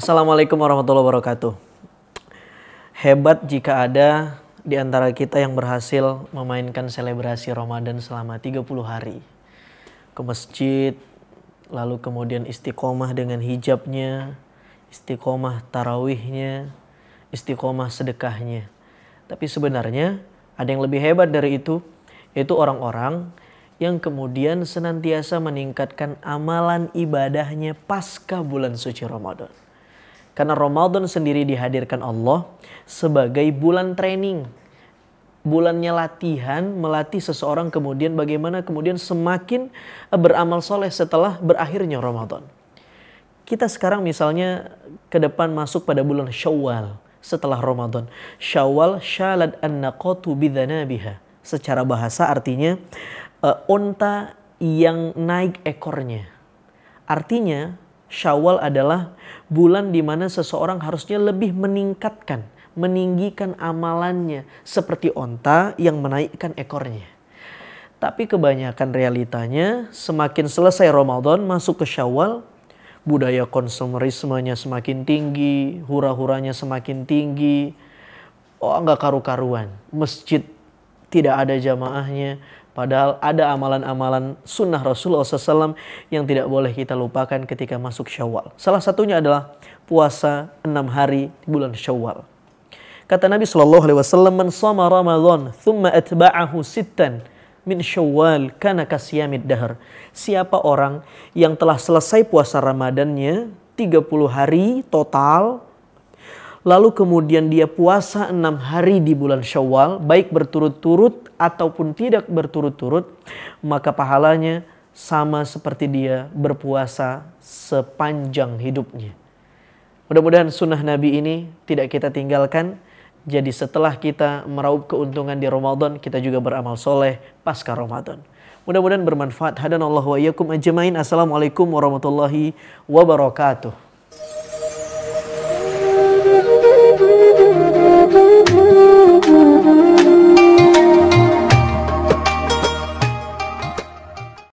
Assalamualaikum warahmatullahi wabarakatuh. Hebat jika ada di antara kita yang berhasil memainkan selebrasi Ramadan selama 30 hari. Ke masjid, lalu kemudian istiqomah dengan hijabnya, istiqomah tarawihnya, istiqomah sedekahnya. Tapi sebenarnya ada yang lebih hebat dari itu, yaitu orang-orang yang kemudian senantiasa meningkatkan amalan ibadahnya pasca bulan suci Ramadan. Karena Ramadan sendiri dihadirkan Allah sebagai bulan training. Bulannya latihan, melatih seseorang kemudian bagaimana kemudian semakin beramal soleh setelah berakhirnya Ramadan. Kita sekarang misalnya ke depan masuk pada bulan Syawal setelah Ramadan. Syawal syalad an-naqatu bidhanabiha. Secara bahasa artinya uh, eh, onta yang naik ekornya. Artinya Syawal adalah bulan di mana seseorang harusnya lebih meningkatkan, meninggikan amalannya seperti onta yang menaikkan ekornya. Tapi kebanyakan realitanya semakin selesai Ramadan masuk ke Syawal, budaya konsumerismenya semakin tinggi, hura-huranya semakin tinggi, oh nggak karu-karuan. Masjid tidak ada jamaahnya. Padahal ada amalan-amalan sunnah Rasulullah SAW yang tidak boleh kita lupakan ketika masuk syawal. Salah satunya adalah puasa enam hari di bulan syawal. Kata Nabi Shallallahu Alaihi Wasallam, "Man sama Ramadhan, thumma atba'ahu sittan min syawal kana kasyamid dahar." Siapa orang yang telah selesai puasa Ramadannya 30 hari total, Lalu kemudian dia puasa enam hari di bulan Syawal, baik berturut-turut ataupun tidak berturut-turut, maka pahalanya sama seperti dia berpuasa sepanjang hidupnya. Mudah-mudahan sunnah Nabi ini tidak kita tinggalkan. Jadi setelah kita meraup keuntungan di Ramadan, kita juga beramal soleh pasca Ramadan. Mudah-mudahan bermanfaat. Allah wa iyyakum ajmain. Assalamualaikum warahmatullahi wabarakatuh.